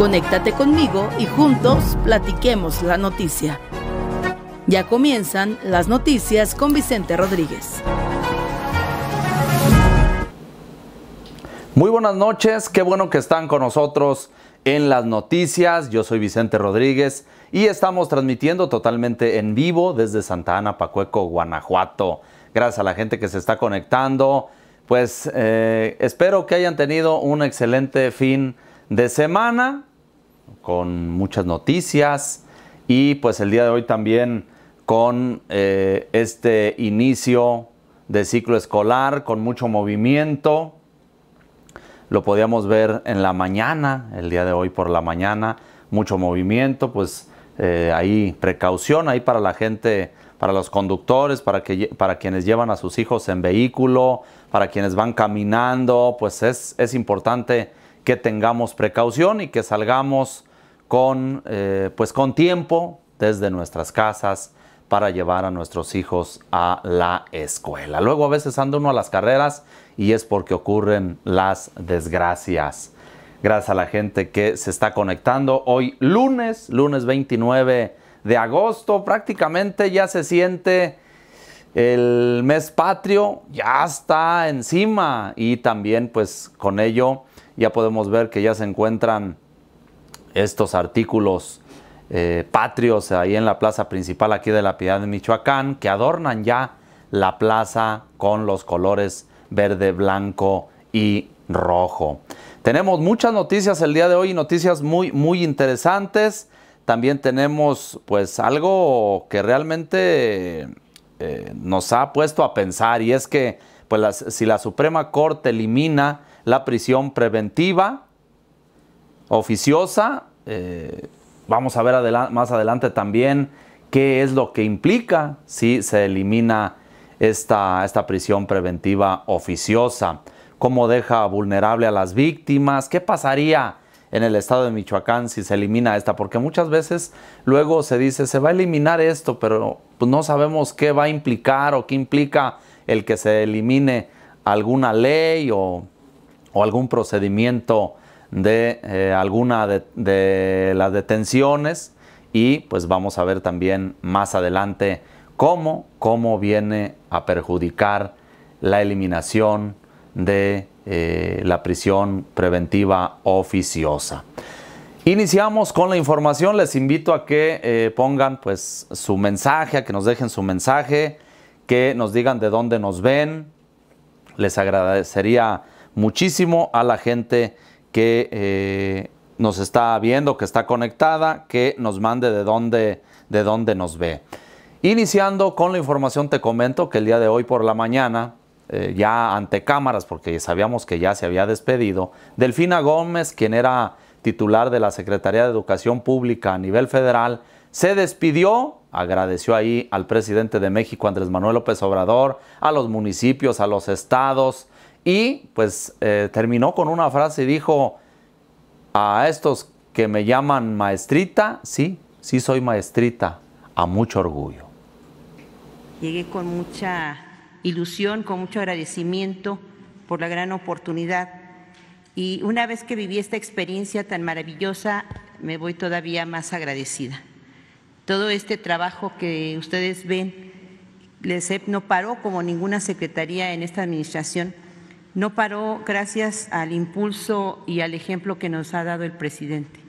Conéctate conmigo y juntos platiquemos la noticia. Ya comienzan las noticias con Vicente Rodríguez. Muy buenas noches, qué bueno que están con nosotros en las noticias. Yo soy Vicente Rodríguez y estamos transmitiendo totalmente en vivo desde Santa Ana, Pacueco, Guanajuato. Gracias a la gente que se está conectando. Pues eh, espero que hayan tenido un excelente fin de semana con muchas noticias y pues el día de hoy también con eh, este inicio de ciclo escolar, con mucho movimiento. Lo podíamos ver en la mañana, el día de hoy por la mañana, mucho movimiento, pues hay eh, precaución, ahí para la gente, para los conductores, para, que, para quienes llevan a sus hijos en vehículo, para quienes van caminando, pues es, es importante que tengamos precaución y que salgamos con, eh, pues con tiempo desde nuestras casas para llevar a nuestros hijos a la escuela. Luego a veces anda uno a las carreras y es porque ocurren las desgracias. Gracias a la gente que se está conectando hoy lunes, lunes 29 de agosto, prácticamente ya se siente el mes patrio, ya está encima y también pues con ello ya podemos ver que ya se encuentran estos artículos eh, patrios ahí en la plaza principal aquí de la Piedad de Michoacán, que adornan ya la plaza con los colores verde, blanco y rojo. Tenemos muchas noticias el día de hoy, noticias muy, muy interesantes. También tenemos pues algo que realmente eh, nos ha puesto a pensar y es que pues, si la Suprema Corte elimina la prisión preventiva, oficiosa. Eh, vamos a ver más adelante también qué es lo que implica si se elimina esta, esta prisión preventiva oficiosa, cómo deja vulnerable a las víctimas, qué pasaría en el estado de Michoacán si se elimina esta, porque muchas veces luego se dice, se va a eliminar esto, pero pues, no sabemos qué va a implicar o qué implica el que se elimine alguna ley o o algún procedimiento de eh, alguna de, las detenciones y pues vamos a ver también más adelante cómo, cómo viene a perjudicar la eliminación de eh, la prisión preventiva oficiosa. Iniciamos con la información, les invito a que eh, pongan pues su mensaje, a que nos dejen su mensaje, que nos digan de dónde nos ven, les agradecería muchísimo a la gente que eh, nos está viendo, que está conectada, que nos mande de dónde, de dónde nos ve. Iniciando con la información, te comento que el día de hoy por la mañana, eh, ya ante cámaras, porque sabíamos que ya se había despedido, Delfina Gómez, quien era titular de la Secretaría de Educación Pública a nivel federal, se despidió, agradeció ahí al presidente de México, Andrés Manuel López Obrador, a los municipios, a los estados, y pues eh, terminó con una frase y dijo, a estos que me llaman maestrita, sí, sí soy maestrita, a mucho orgullo. Llegué con mucha ilusión, con mucho agradecimiento por la gran oportunidad. Y una vez que viví esta experiencia tan maravillosa, me voy todavía más agradecida. Todo este trabajo que ustedes ven, e no paró como ninguna secretaría en esta administración no paró gracias al impulso y al ejemplo que nos ha dado el presidente.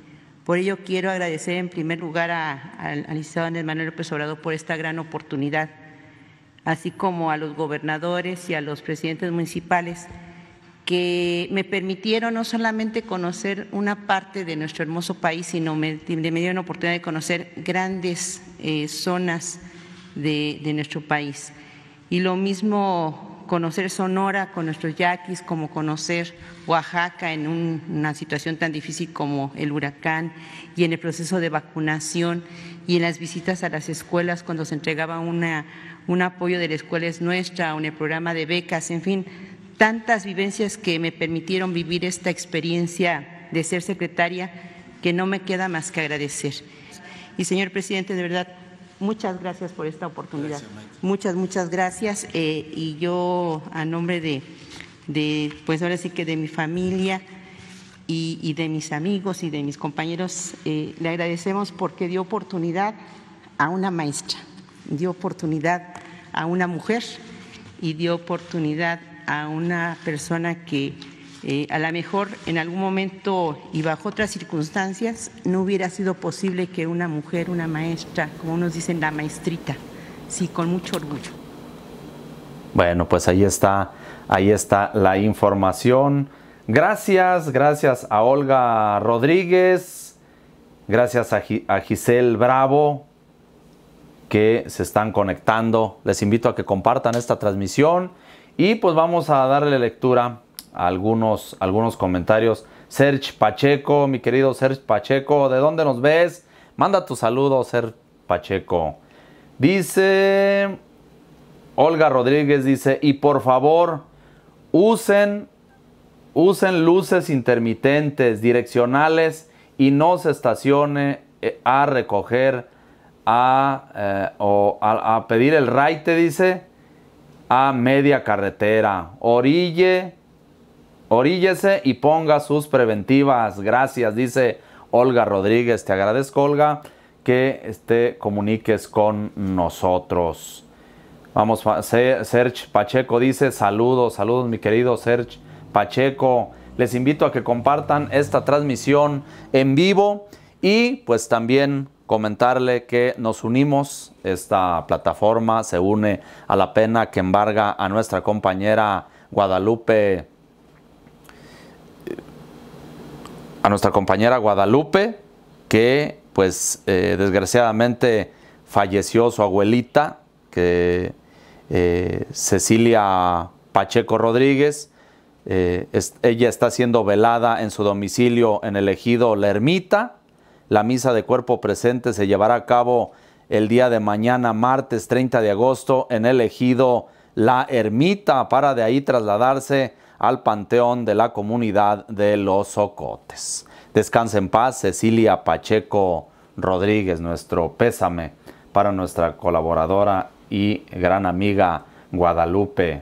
Por ello quiero agradecer en primer lugar al licenciado Andrés Manuel López Obrador por esta gran oportunidad, así como a los gobernadores y a los presidentes municipales que me permitieron no solamente conocer una parte de nuestro hermoso país, sino me, me dieron la oportunidad de conocer grandes eh, zonas de, de nuestro país. Y lo mismo conocer Sonora con nuestros yaquis, como conocer Oaxaca en una situación tan difícil como el huracán y en el proceso de vacunación y en las visitas a las escuelas cuando se entregaba una, un apoyo de la escuela es nuestra, un el programa de becas, en fin, tantas vivencias que me permitieron vivir esta experiencia de ser secretaria que no me queda más que agradecer. Y señor presidente, de verdad, Muchas gracias por esta oportunidad. muchas, muchas gracias. Eh, y yo, a nombre de, pues ahora sí que de mi familia y, de mis amigos y de mis compañeros, eh, le agradecemos porque dio oportunidad a una maestra, dio oportunidad a una mujer y dio oportunidad a una persona que eh, a lo mejor en algún momento y bajo otras circunstancias no hubiera sido posible que una mujer, una maestra, como nos dicen, la maestrita, sí, con mucho orgullo. Bueno, pues ahí está, ahí está la información. Gracias, gracias a Olga Rodríguez, gracias a, a Giselle Bravo que se están conectando. Les invito a que compartan esta transmisión y pues vamos a darle lectura algunos, algunos comentarios. Serge Pacheco, mi querido Serge Pacheco, ¿de dónde nos ves? Manda tu saludo, Serge Pacheco. Dice Olga Rodríguez, dice, y por favor, usen, usen luces intermitentes, direccionales, y no se estacione eh, a recoger a, eh, o a, pedir el right dice, a media carretera. Orille Oríllese y ponga sus preventivas. Gracias, dice Olga Rodríguez. Te agradezco, Olga, que te este comuniques con nosotros. Vamos, Serge Pacheco dice saludos, saludos mi querido Serge Pacheco. Les invito a que compartan esta transmisión en vivo y pues también comentarle que nos unimos. Esta plataforma se une a la pena que embarga a nuestra compañera Guadalupe a nuestra compañera Guadalupe, que pues eh, desgraciadamente falleció su abuelita, que eh, Cecilia Pacheco Rodríguez. Eh, ella está siendo velada en su domicilio en el ejido La Ermita. La misa de cuerpo presente se llevará a cabo el día de mañana, martes 30 de agosto, en el ejido La Ermita, para de ahí trasladarse al panteón de la comunidad de Los Ocotes. Descansa en paz Cecilia Pacheco Rodríguez, nuestro pésame para nuestra colaboradora y gran amiga Guadalupe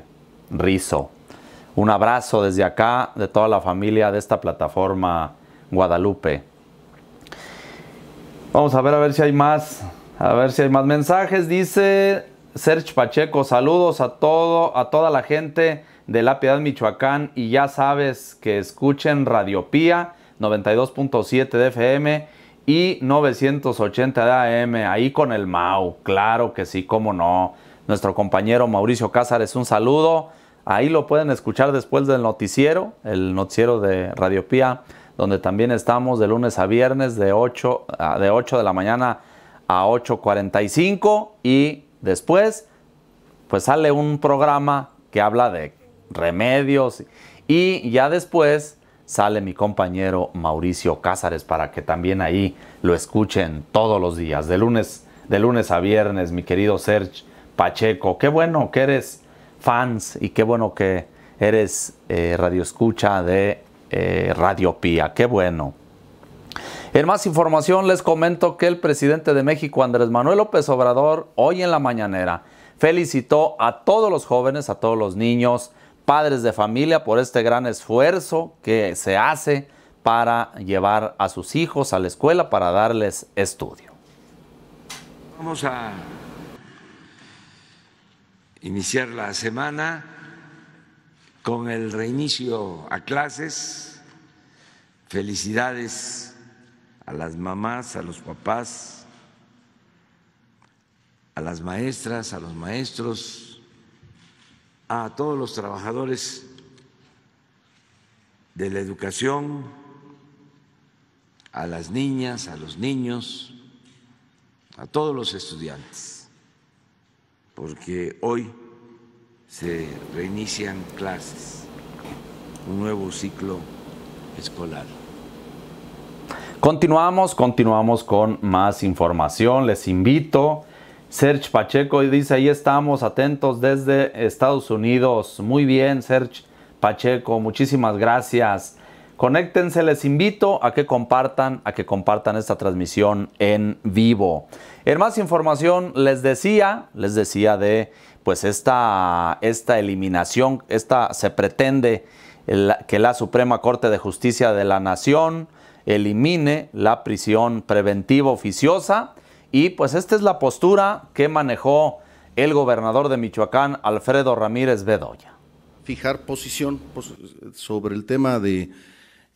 Rizo. Un abrazo desde acá, de toda la familia de esta plataforma Guadalupe. Vamos a ver a ver si hay más, a ver si hay más mensajes. Dice Serge Pacheco, saludos a todo, a toda la gente de La Piedad, Michoacán. Y ya sabes que escuchen Radiopía 92.7 de FM y 980 de AM, ahí con el Mau, claro que sí, cómo no. Nuestro compañero Mauricio Cázares, un saludo. Ahí lo pueden escuchar después del noticiero, el noticiero de Radiopía, donde también estamos de lunes a viernes de 8, ah, de, 8 de la mañana a 8.45 y después pues sale un programa que habla de remedios. Y ya después sale mi compañero Mauricio Cázares para que también ahí lo escuchen todos los días, de lunes, de lunes a viernes, mi querido Serge Pacheco. Qué bueno que eres fans y qué bueno que eres eh, radio radioescucha de eh, Radio Pía. Qué bueno. En más información les comento que el presidente de México, Andrés Manuel López Obrador, hoy en la mañanera felicitó a todos los jóvenes, a todos los niños, padres de familia por este gran esfuerzo que se hace para llevar a sus hijos a la escuela para darles estudio. Vamos a iniciar la semana con el reinicio a clases. Felicidades a las mamás, a los papás, a las maestras, a los maestros, a todos los trabajadores de la educación, a las niñas, a los niños, a todos los estudiantes, porque hoy se reinician clases, un nuevo ciclo escolar. Continuamos, continuamos con más información. Les invito Serge Pacheco dice, ahí estamos atentos desde Estados Unidos. Muy bien, Serge Pacheco, muchísimas gracias. Conéctense, les invito a que compartan, a que compartan esta transmisión en vivo. En más información, les decía, les decía de pues esta, esta eliminación, esta se pretende que la Suprema Corte de Justicia de la Nación elimine la prisión preventiva oficiosa y pues esta es la postura que manejó el gobernador de Michoacán, Alfredo Ramírez Bedoya. Fijar posición pues, sobre el tema de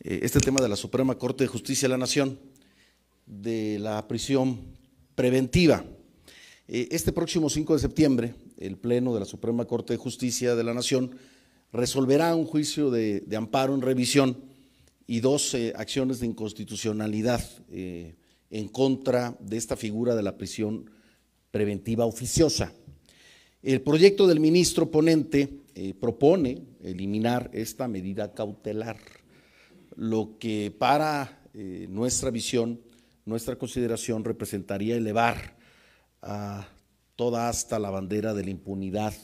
eh, este tema de la Suprema Corte de Justicia de la Nación, de la prisión preventiva. Eh, este próximo 5 de septiembre, el Pleno de la Suprema Corte de Justicia de la Nación resolverá un juicio de, amparo en revisión y dos acciones de inconstitucionalidad eh, en contra de esta figura de la prisión preventiva oficiosa. El proyecto del ministro ponente eh, propone eliminar esta medida cautelar, lo que para eh, nuestra visión, nuestra consideración representaría elevar a toda hasta la bandera de la impunidad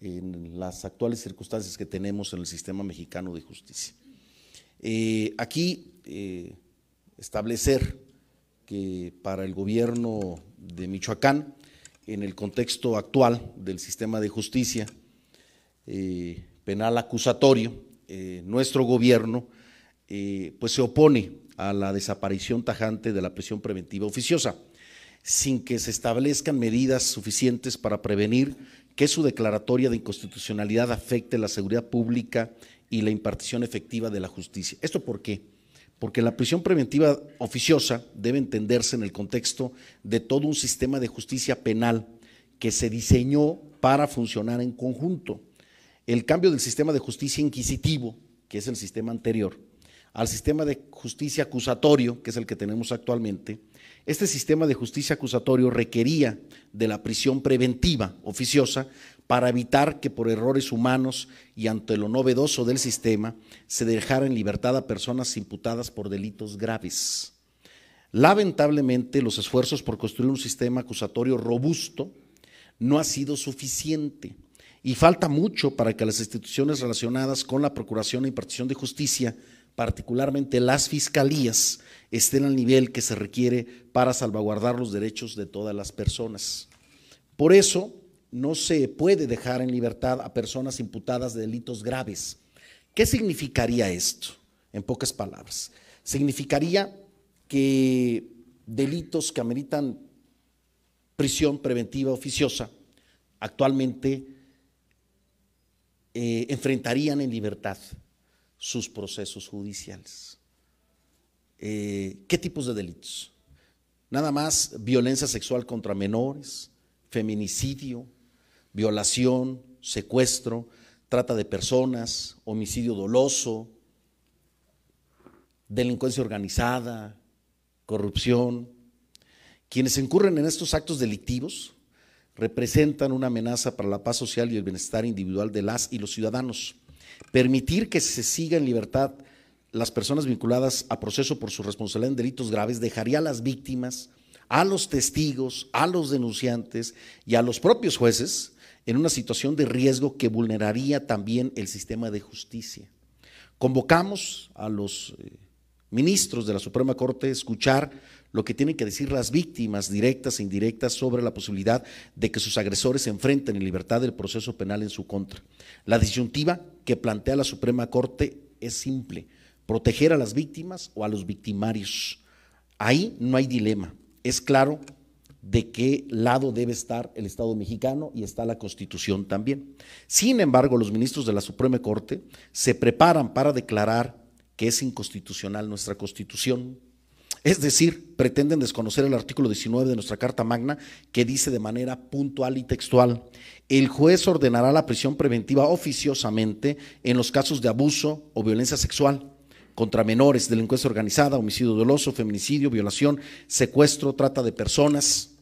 en las actuales circunstancias que tenemos en el sistema mexicano de justicia. Eh, aquí establecer que para el gobierno de Michoacán, en el contexto actual del sistema de justicia eh, penal acusatorio, eh, nuestro gobierno eh, pues se opone a la desaparición tajante de la prisión preventiva oficiosa, sin que se establezcan medidas suficientes para prevenir que su declaratoria de inconstitucionalidad afecte la seguridad pública y la impartición efectiva de la justicia. ¿Esto por qué? porque la prisión preventiva oficiosa debe entenderse en el contexto de todo un sistema de justicia penal que se diseñó para funcionar en conjunto. El cambio del sistema de justicia inquisitivo, que es el sistema anterior, al sistema de justicia acusatorio, que es el que tenemos actualmente, este sistema de justicia acusatorio requería de la prisión preventiva oficiosa para evitar que por errores humanos y ante lo novedoso del sistema se dejara en libertad a personas imputadas por delitos graves. Lamentablemente, los esfuerzos por construir un sistema acusatorio robusto no ha sido suficiente y falta mucho para que las instituciones relacionadas con la procuración e impartición de justicia particularmente las fiscalías, estén al nivel que se requiere para salvaguardar los derechos de todas las personas. Por eso, no se puede dejar en libertad a personas imputadas de delitos graves. ¿Qué significaría esto? En pocas palabras, significaría que delitos que ameritan prisión preventiva oficiosa actualmente eh, enfrentarían en libertad sus procesos judiciales. Eh, ¿Qué tipos de delitos? Nada más violencia sexual contra menores, feminicidio, violación, secuestro, trata de personas, homicidio doloso, delincuencia organizada, corrupción. Quienes incurren en estos actos delictivos representan una amenaza para la paz social y el bienestar individual de las y los ciudadanos. Permitir que se siga en libertad las personas vinculadas a proceso por su responsabilidad en delitos graves dejaría a las víctimas, a los testigos, a los denunciantes y a los propios jueces en una situación de riesgo que vulneraría también el sistema de justicia. Convocamos a los eh, ministros de la Suprema Corte a escuchar lo que tienen que decir las víctimas directas e indirectas sobre la posibilidad de que sus agresores se enfrenten en libertad del proceso penal en su contra. La disyuntiva que plantea la Suprema Corte es simple, proteger a las víctimas o a los victimarios. Ahí no hay dilema, es claro de qué lado debe estar el Estado mexicano y está la Constitución también. Sin embargo, los ministros de la Suprema Corte se preparan para declarar que es inconstitucional nuestra Constitución es decir, pretenden desconocer el artículo 19 de nuestra Carta Magna que dice de manera puntual y textual, el juez ordenará la prisión preventiva oficiosamente en los casos de abuso o violencia sexual contra menores, delincuencia organizada, homicidio doloso, feminicidio, violación, secuestro, trata de personas,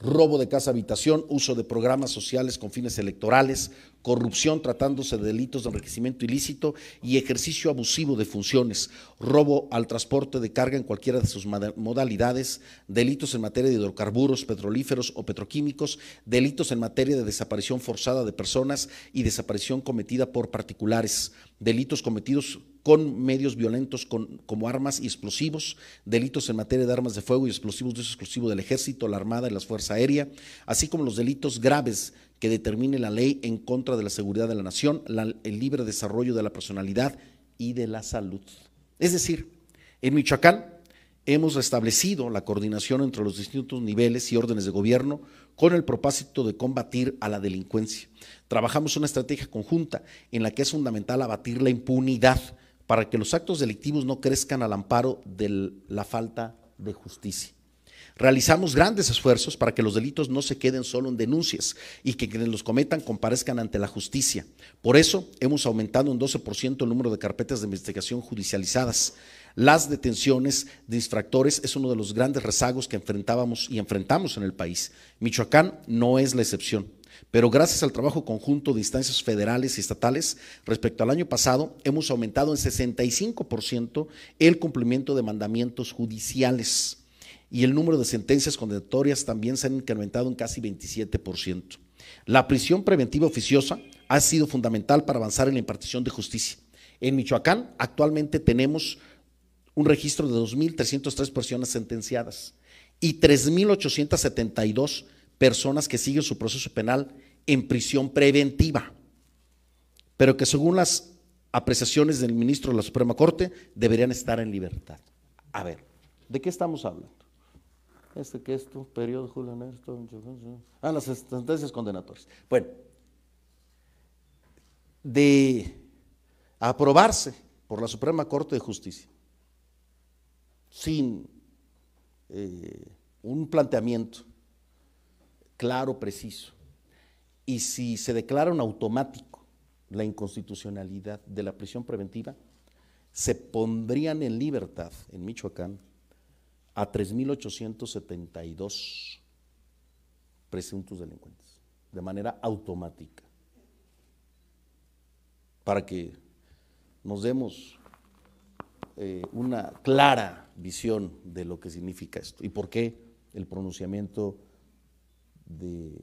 robo de casa habitación, uso de programas sociales con fines electorales, corrupción tratándose de delitos de enriquecimiento ilícito y ejercicio abusivo de funciones, robo al transporte de carga en cualquiera de sus modalidades, delitos en materia de hidrocarburos, petrolíferos o petroquímicos, delitos en materia de desaparición forzada de personas y desaparición cometida por particulares, delitos cometidos con medios violentos con, como armas y explosivos, delitos en materia de armas de fuego y explosivos de uso exclusivo del ejército, la armada y la fuerza aérea, así como los delitos graves que determine la ley en contra de la seguridad de la nación, el libre desarrollo de la personalidad y de la salud. Es decir, en Michoacán hemos restablecido la coordinación entre los distintos niveles y órdenes de gobierno con el propósito de combatir a la delincuencia. Trabajamos una estrategia conjunta en la que es fundamental abatir la impunidad para que los actos delictivos no crezcan al amparo de la falta de justicia. Realizamos grandes esfuerzos para que los delitos no se queden solo en denuncias y que quienes los cometan comparezcan ante la justicia. Por eso hemos aumentado en 12% el número de carpetas de investigación judicializadas. Las detenciones de infractores es uno de los grandes rezagos que enfrentábamos y enfrentamos en el país. Michoacán no es la excepción. Pero gracias al trabajo conjunto de instancias federales y estatales, respecto al año pasado, hemos aumentado en 65% el cumplimiento de mandamientos judiciales y el número de sentencias condenatorias también se ha incrementado en casi 27%. La prisión preventiva oficiosa ha sido fundamental para avanzar en la impartición de justicia. En Michoacán actualmente tenemos un registro de 2.303 personas sentenciadas y 3.872 personas que siguen su proceso penal en prisión preventiva, pero que según las apreciaciones del ministro de la Suprema Corte deberían estar en libertad. A ver, ¿de qué estamos hablando? este que es tu periodo, Julio, esto, ah, las sentencias condenatorias. Bueno, de aprobarse por la Suprema Corte de Justicia, sin eh, un planteamiento claro, preciso, y si se declara un automático la inconstitucionalidad de la prisión preventiva, se pondrían en libertad en Michoacán a 3.872 presuntos delincuentes, de manera automática, para que nos demos eh, una clara visión de lo que significa esto y por qué el pronunciamiento de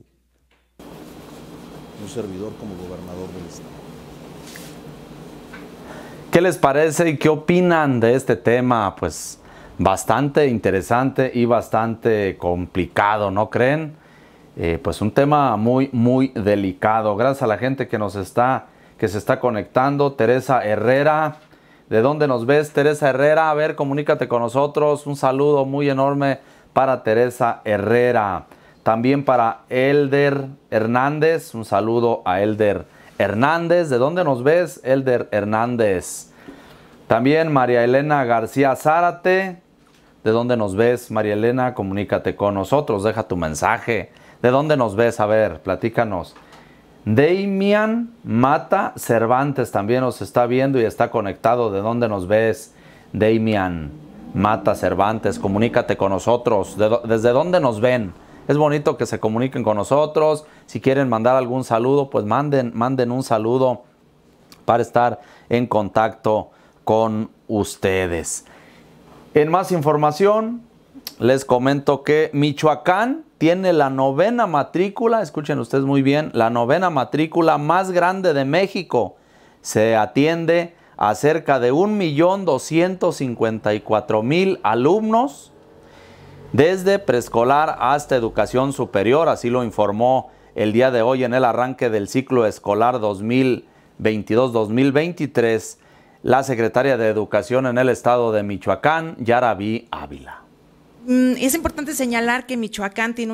un servidor como gobernador del Estado. ¿Qué les parece y qué opinan de este tema? Pues bastante interesante y bastante complicado, ¿no creen? Eh, pues un tema muy, muy delicado. Gracias a la gente que nos está, que se está conectando. Teresa Herrera, ¿de dónde nos ves, Teresa Herrera? A ver, comunícate con nosotros. Un saludo muy enorme para Teresa Herrera. También para Elder Hernández, un saludo a Elder Hernández. ¿De dónde nos ves, Elder Hernández? También María Elena García Zárate. ¿De dónde nos ves, María Elena? Comunícate con nosotros, deja tu mensaje. ¿De dónde nos ves? A ver, platícanos. Damian Mata Cervantes también nos está viendo y está conectado. ¿De dónde nos ves, Damian Mata Cervantes? Comunícate con nosotros. ¿Desde dónde nos ven? Es bonito que se comuniquen con nosotros. Si quieren mandar algún saludo, pues manden, manden un saludo para estar en contacto con ustedes. En más información, les comento que Michoacán tiene la novena matrícula, escuchen ustedes muy bien, la novena matrícula más grande de México. Se atiende a cerca de 1.254.000 alumnos desde preescolar hasta educación superior, así lo informó el día de hoy en el arranque del ciclo escolar 2022-2023 la secretaria de Educación en el estado de Michoacán, Yaraví Ávila. Mm, es importante señalar que Michoacán tiene,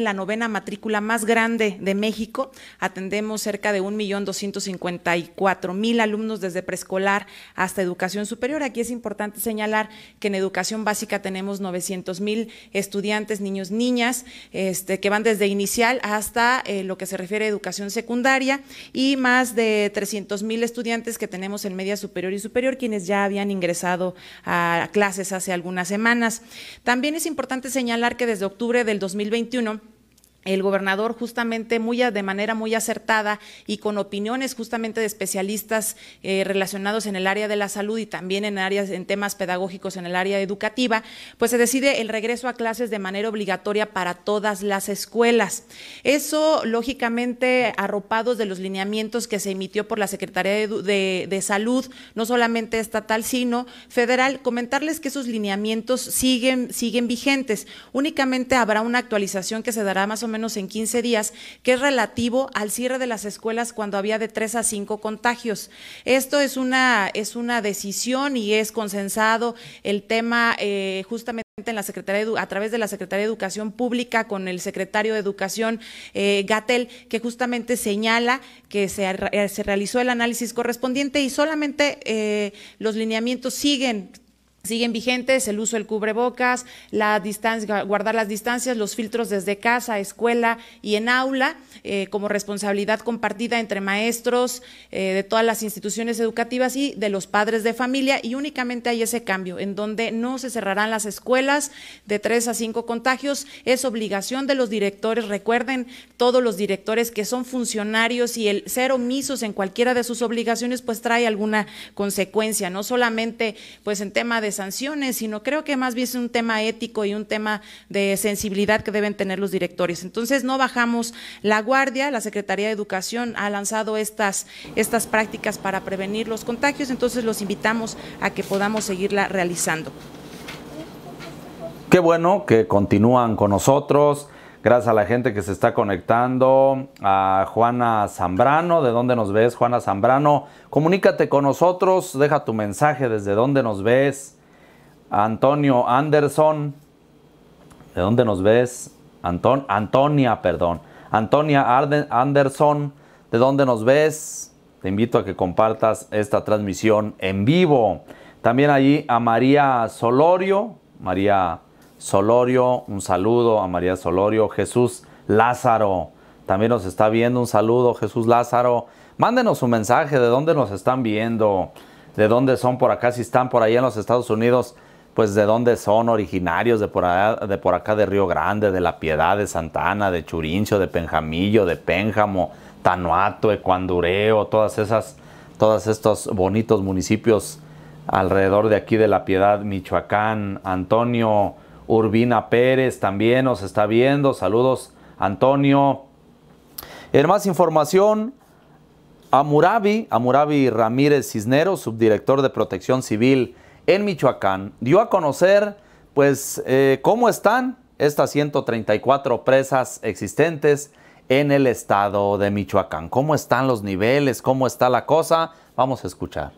la novena matrícula más grande de México. Atendemos cerca de 1.254.000 alumnos desde preescolar hasta educación superior. Aquí es importante señalar que en educación básica tenemos 900.000 estudiantes, niños, niñas, este, que van desde inicial hasta eh, lo que se refiere a educación secundaria y más de 300.000 estudiantes que tenemos en media superior y superior, quienes ya habían ingresado a clases hace algunas semanas. También es importante señalar que desde octubre del 2021 el gobernador justamente muy de manera muy acertada y con opiniones justamente de especialistas eh, relacionados en el área de la salud y también en áreas en temas pedagógicos en el área educativa, pues se decide el regreso a clases de manera obligatoria para todas las escuelas. Eso lógicamente arropados de los lineamientos que se emitió por la Secretaría de, Salud, no solamente estatal sino federal. Comentarles que esos lineamientos siguen siguen vigentes. Únicamente habrá una actualización que se dará más o menos en 15 días, que es relativo al cierre de las escuelas cuando había de 3 a 5 contagios. Esto es una, es una decisión y es consensado el tema eh, justamente en la Secretaría a través de la Secretaría de Educación Pública con el secretario de Educación eh, Gatel, que justamente señala que eh, se, realizó el análisis correspondiente y solamente los lineamientos siguen Siguen vigentes el uso del cubrebocas, la distancia, guardar las distancias, los filtros desde casa, escuela y en aula, eh, como responsabilidad compartida entre maestros eh, de todas las instituciones educativas y de los padres de familia. Y únicamente hay ese cambio, en donde no se cerrarán las escuelas de tres a cinco contagios. Es obligación de los directores, recuerden todos los directores que son funcionarios y el ser omisos en cualquiera de sus obligaciones, pues trae alguna consecuencia, no solamente pues en tema de sanciones, sino creo que más bien es un tema ético y un tema de sensibilidad que deben tener los directores. Entonces no bajamos la guardia, la Secretaría de Educación ha lanzado estas, estas prácticas para prevenir los contagios, entonces los invitamos a que podamos seguirla realizando. Qué bueno que continúan con nosotros. Gracias a la gente que se está conectando, a Juana Zambrano, ¿de dónde nos ves, Juana Zambrano? Comunícate con nosotros, deja tu mensaje desde dónde nos ves. Antonio Anderson, ¿de dónde nos ves? Antonia, perdón. Antonia Anderson, ¿de dónde nos ves? Te invito a que compartas esta transmisión en vivo. También allí a María Solorio, María Solorio, un saludo a María Solorio, Jesús Lázaro, también nos está viendo, un saludo Jesús Lázaro. Mándenos un mensaje de dónde nos están viendo, de dónde son por acá, si están por ahí en los Estados Unidos, pues de dónde son originarios, de por, de por acá de Río Grande, de La Piedad, de Santana, de Churincho, de Penjamillo, de Pénjamo, Tanuato, Ecuandureo, todas esas, todos estos bonitos municipios alrededor de aquí de La Piedad, Michoacán. Antonio Urbina Pérez también nos está viendo. Saludos, Antonio. En más información, Amurabi, Amurabi Ramírez Cisneros, subdirector de Protección Civil en Michoacán dio a conocer pues eh, cómo están estas 134 presas existentes en el estado de Michoacán. ¿Cómo están los niveles? ¿Cómo está la cosa? Vamos a escuchar.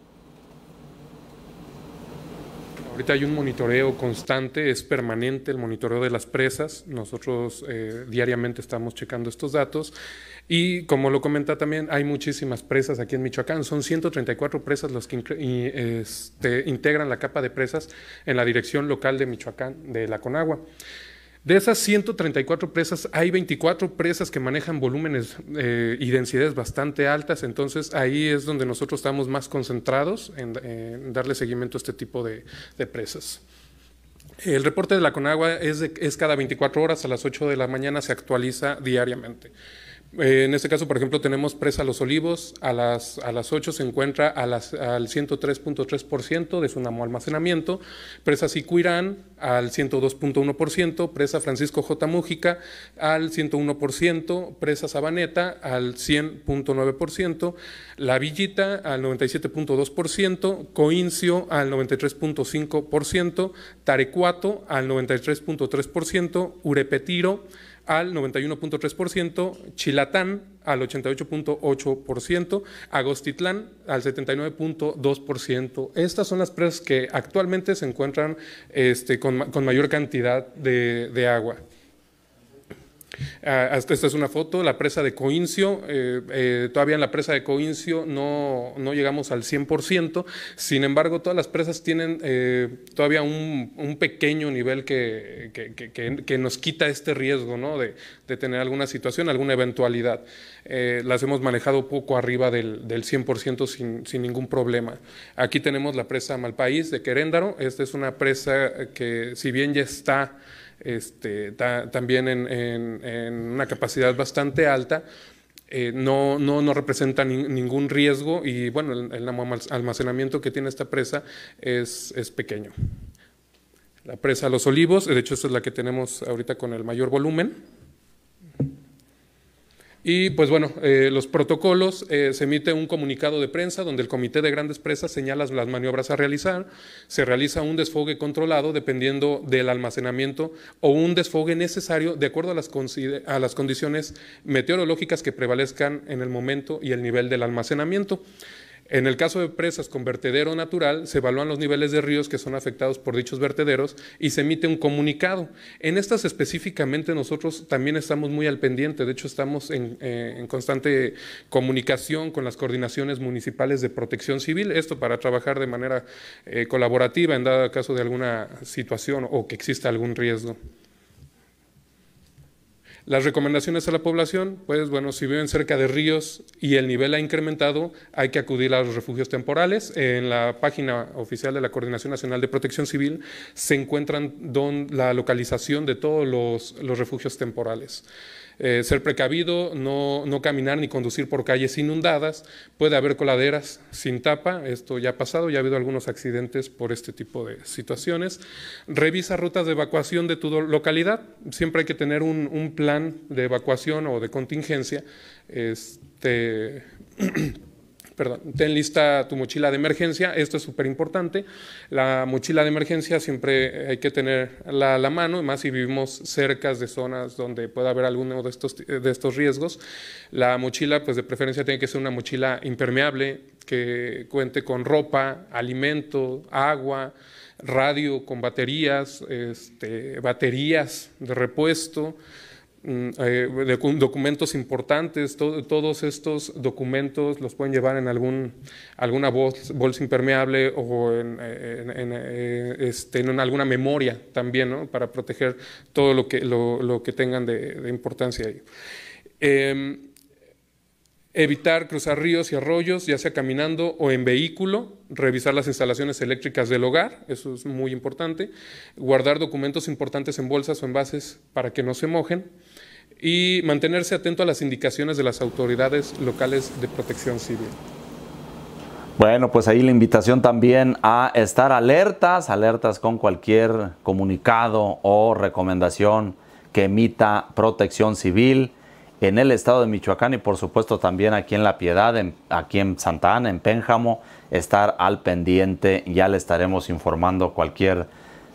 Ahorita hay un monitoreo constante, es permanente el monitoreo de las presas. Nosotros eh, diariamente estamos checando estos datos y como lo comenta también, hay muchísimas presas aquí en Michoacán. Son 134 presas las que este, integran la capa de presas en la dirección local de Michoacán, de la Conagua. De esas 134 presas, hay 24 presas que manejan volúmenes eh, y densidades bastante altas, entonces ahí es donde nosotros estamos más concentrados en, darle seguimiento a este tipo de, presas. El reporte de la Conagua es, es cada 24 horas, a las 8 de la mañana se actualiza diariamente. Eh, en este caso, por ejemplo, tenemos Presa Los Olivos, a las, a las 8 se encuentra al 103.3% de su almacenamiento, Presa Sicuirán al 102.1%, Presa Francisco J. Mújica al 101%, Presa Sabaneta al 100.9%, La Villita al 97.2%, Coincio al 93.5%, Tarecuato al 93.3%, Urepetiro al 91.3%, Chilatán al 88.8%, Agostitlán al 79.2%. Estas son las presas que actualmente se encuentran este, con, mayor cantidad de agua. Ah, esta es una foto, la presa de Coincio. Eh, eh, todavía en la presa de Coincio no, llegamos al 100%. Sin embargo, todas las presas tienen eh, todavía un, pequeño nivel que, que, nos quita este riesgo de, tener alguna situación, alguna eventualidad. las hemos manejado poco arriba del, 100% sin, sin, ningún problema. Aquí tenemos la presa Malpaís de Queréndaro. Esta es una presa que, si bien ya está este, también en, una capacidad bastante alta, eh, no, representa ningún riesgo y bueno, el, almacenamiento que tiene esta presa es, pequeño. La presa Los Olivos, de hecho esa es la que tenemos ahorita con el mayor volumen. Y pues bueno, eh, los protocolos, eh, se emite un comunicado de prensa donde el Comité de Grandes Presas señala las maniobras a realizar, se realiza un desfogue controlado dependiendo del almacenamiento o un desfogue necesario de acuerdo a las condiciones meteorológicas que prevalezcan en el momento y el nivel del almacenamiento. En el caso de presas con vertedero natural, se evalúan los niveles de ríos que son afectados por dichos vertederos y se emite un comunicado. En estas específicamente nosotros también estamos muy al pendiente, de hecho estamos en, eh, constante comunicación con las coordinaciones municipales de protección civil, esto para trabajar de manera eh, colaborativa en dado caso de alguna situación o que exista algún riesgo. Las recomendaciones a la población, pues bueno, si viven cerca de ríos y el nivel ha incrementado, hay que acudir a los refugios temporales. En la página oficial de la Coordinación Nacional de Protección Civil se encuentran la localización de todos los refugios temporales. Eh, ser precavido, no, caminar ni conducir por calles inundadas, puede haber coladeras sin tapa, esto ya ha pasado, ya ha habido algunos accidentes por este tipo de situaciones. Revisa rutas de evacuación de tu localidad, siempre hay que tener un, un plan de evacuación o de contingencia. Este, perdón, ten lista tu mochila de emergencia, esto es súper importante, la mochila de emergencia siempre hay que tenerla a la mano, más si vivimos cerca de zonas donde pueda haber alguno de estos, de estos riesgos, la mochila pues de preferencia tiene que ser una mochila impermeable, que cuente con ropa, alimento, agua, radio con baterías, este, baterías de repuesto, Mm, eh, documentos importantes, todos estos documentos los pueden llevar en alguna bolsa, impermeable o en, eh, este, alguna memoria también, para proteger todo lo que, tengan de, importancia em, evitar cruzar ríos y arroyos, ya sea caminando o en vehículo, revisar las instalaciones eléctricas del hogar, eso es muy importante, guardar documentos importantes en bolsas o envases para que no se mojen y mantenerse atento a las indicaciones de las autoridades locales de protección civil. Bueno, pues ahí la invitación también a estar alertas, alertas con cualquier comunicado o recomendación que emita protección civil en el estado de Michoacán y por supuesto también aquí en La Piedad, aquí en Santa Ana, en Pénjamo, estar al pendiente. Ya le estaremos informando cualquier,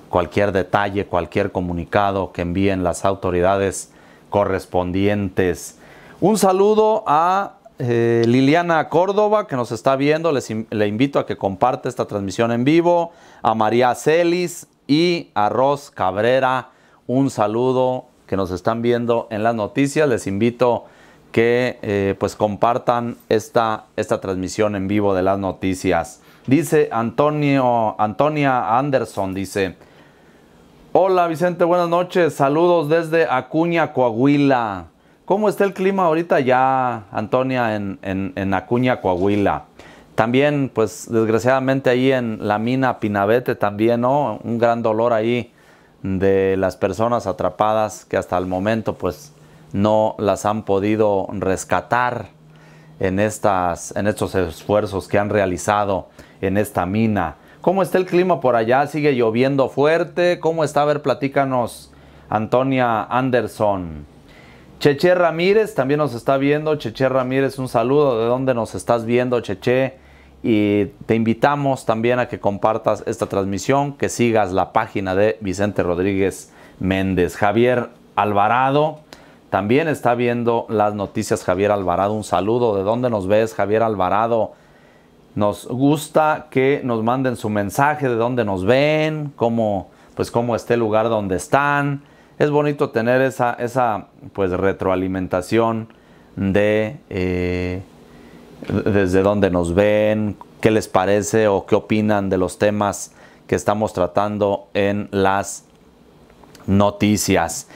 cualquier detalle, cualquier comunicado que envíen las autoridades correspondientes. Un saludo a eh, Liliana Córdoba, que nos está viendo. Les, le invito a que comparte esta transmisión en vivo. A María Celis y a Ros Cabrera. Un saludo que nos están viendo en las noticias. Les invito que eh, pues compartan esta, esta transmisión en vivo de las noticias. Dice Antonio, Antonia Anderson, dice, Hola Vicente, buenas noches. Saludos desde Acuña, Coahuila. ¿Cómo está el clima ahorita ya, Antonia, en, Acuña, Coahuila? También, pues desgraciadamente ahí en la mina Pinabete también, ¿no? Un gran dolor ahí de las personas atrapadas que hasta el momento pues no las han podido rescatar en, estas, en estos esfuerzos que han realizado en esta mina. ¿Cómo está el clima por allá? ¿Sigue lloviendo fuerte? ¿Cómo está? A ver, platícanos, Antonia Anderson. Cheche Ramírez también nos está viendo. Cheche Ramírez, un saludo. ¿De dónde nos estás viendo, Cheche? Y te invitamos también a que compartas esta transmisión, que sigas la página de Vicente Rodríguez Méndez. Javier Alvarado también está viendo las noticias. Javier Alvarado, un saludo. ¿De dónde nos ves, Javier Alvarado? Nos gusta que nos manden su mensaje de dónde nos ven, cómo, pues cómo esté el lugar donde están. Es bonito tener esa, esa pues retroalimentación de eh, desde dónde nos ven, qué les parece o qué opinan de los temas que estamos tratando en las noticias.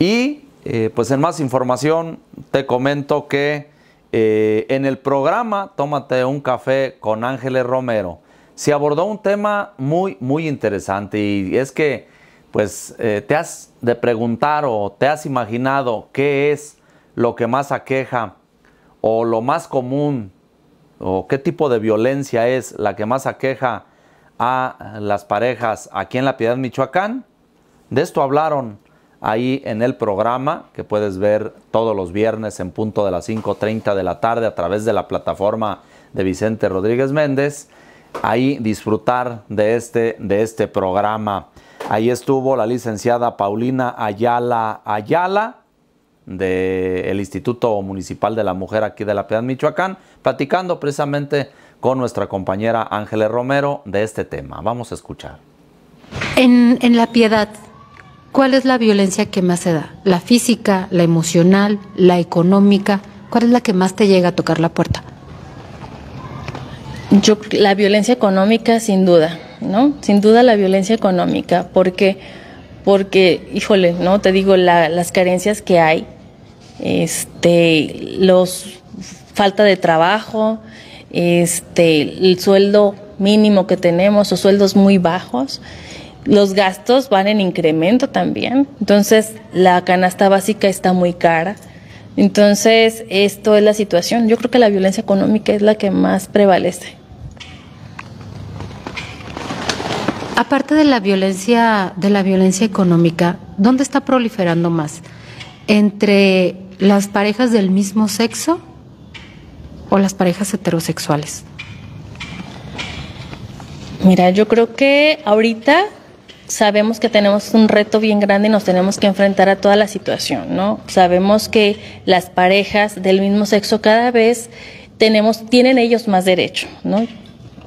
Y eh, pues en más información te comento que eh, en el programa Tómate un café con Ángeles Romero se abordó un tema muy, muy interesante y es que pues eh, te has de preguntar o te has imaginado qué es lo que más aqueja o lo más común o qué tipo de violencia es la que más aqueja a las parejas aquí en La Piedad, Michoacán. De esto hablaron ahí en el programa que puedes ver todos los viernes en punto de las 5.30 de la tarde a través de la plataforma de Vicente Rodríguez Méndez. Ahí disfrutar de este, de este programa. Ahí estuvo la licenciada Paulina Ayala Ayala del Instituto Municipal de la Mujer aquí de La Piedad, Michoacán, platicando precisamente con nuestra compañera Ángeles Romero de este tema. Vamos a escuchar. En, en La Piedad, ¿Cuál es la violencia que más se da? ¿La física, la emocional, la económica? ¿Cuál es la que más te llega a tocar la puerta? Yo, la violencia económica, sin duda, ¿no? Sin duda la violencia económica, porque, porque híjole, ¿no? Te digo, las carencias que hay, este, los falta de trabajo, este, el sueldo mínimo que tenemos o sueldos muy bajos, los gastos van en incremento también, entonces la canasta básica está muy cara. Entonces, esto es la situación. Yo creo que la violencia económica es la que más prevalece. Aparte de la violencia de la violencia económica, ¿dónde está proliferando más? ¿Entre las parejas del mismo sexo o las parejas heterosexuales? Mira, yo creo que ahorita sabemos que tenemos un reto bien grande y nos tenemos que enfrentar a toda la situación, ¿no? Sabemos que las parejas del mismo sexo cada vez tenemos, tienen ellos más derecho, ¿no?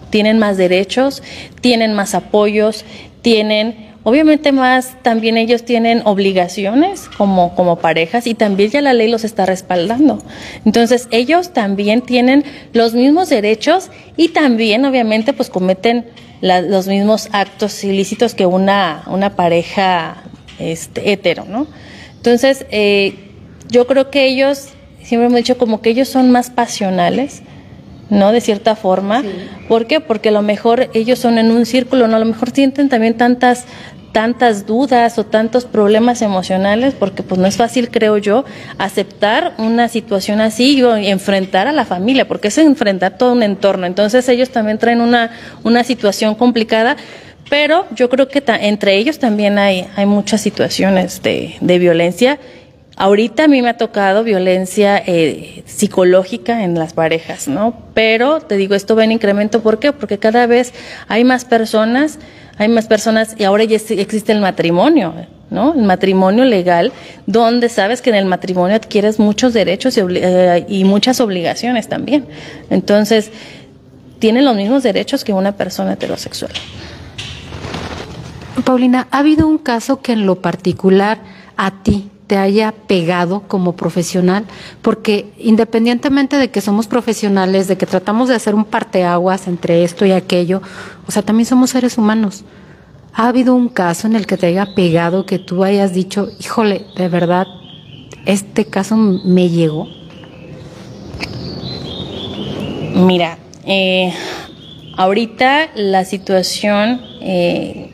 Tienen más derechos, tienen más apoyos, tienen Obviamente más también ellos tienen obligaciones como, como parejas y también ya la ley los está respaldando. Entonces ellos también tienen los mismos derechos y también obviamente pues cometen los mismos actos ilícitos que una, una pareja este, hetero, ¿no? Entonces, eh, yo creo que ellos, siempre hemos dicho, como que ellos son más pasionales, ¿no? De cierta forma. ¿Por qué? Porque a lo mejor ellos son en un círculo, ¿no? A lo mejor sienten también tantas, tantas dudas o tantos problemas emocionales, porque pues no es fácil, creo yo, aceptar una situación así y enfrentar a la familia, porque es enfrentar todo un entorno. Entonces ellos también traen una, una situación complicada, pero yo creo que entre ellos también hay, hay muchas situaciones de, de violencia Ahorita a mí me ha tocado violencia eh, psicológica en las parejas, ¿no? Pero te digo, esto va en incremento, ¿por qué? Porque cada vez hay más personas hay más personas y ahora ya existe el matrimonio, ¿no? El matrimonio legal, donde sabes que en el matrimonio adquieres muchos derechos y, eh, muchas obligaciones también. Entonces, tienen los mismos derechos que una persona heterosexual. Paulina, ¿ha habido un caso que en lo particular a ti te haya pegado como profesional, porque independientemente de que somos profesionales, de que tratamos de hacer un parteaguas entre esto y aquello, o sea, también somos seres humanos. ¿Ha habido un caso en el que te haya pegado, que tú hayas dicho, híjole, de verdad, este caso me llegó? Mira, eh, ahorita la situación eh,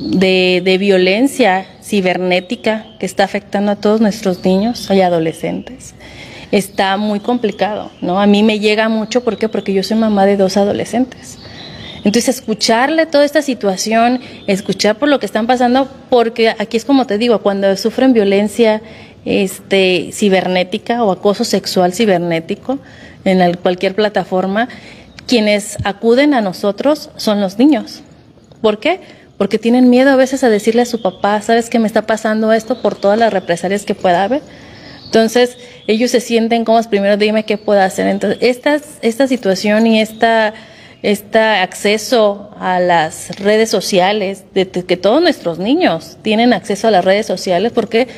de, de violencia cibernética que está afectando a todos nuestros niños y adolescentes. Está muy complicado, ¿no? A mí me llega mucho, Porque yo soy mamá de dos adolescentes. Entonces, escucharle toda esta situación, escuchar por lo que están pasando, porque aquí es como te digo, cuando sufren violencia este, cibernética o acoso sexual cibernético en cualquier plataforma, quienes acuden a nosotros son los niños. ¿Por qué? porque tienen miedo a veces a decirle a su papá, sabes qué me está pasando esto por todas las represalias que pueda haber. Entonces, ellos se sienten como primero dime qué puedo hacer. Entonces, esta, esta situación y esta, este acceso a las redes sociales, de, que todos nuestros niños tienen acceso a las redes sociales, porque,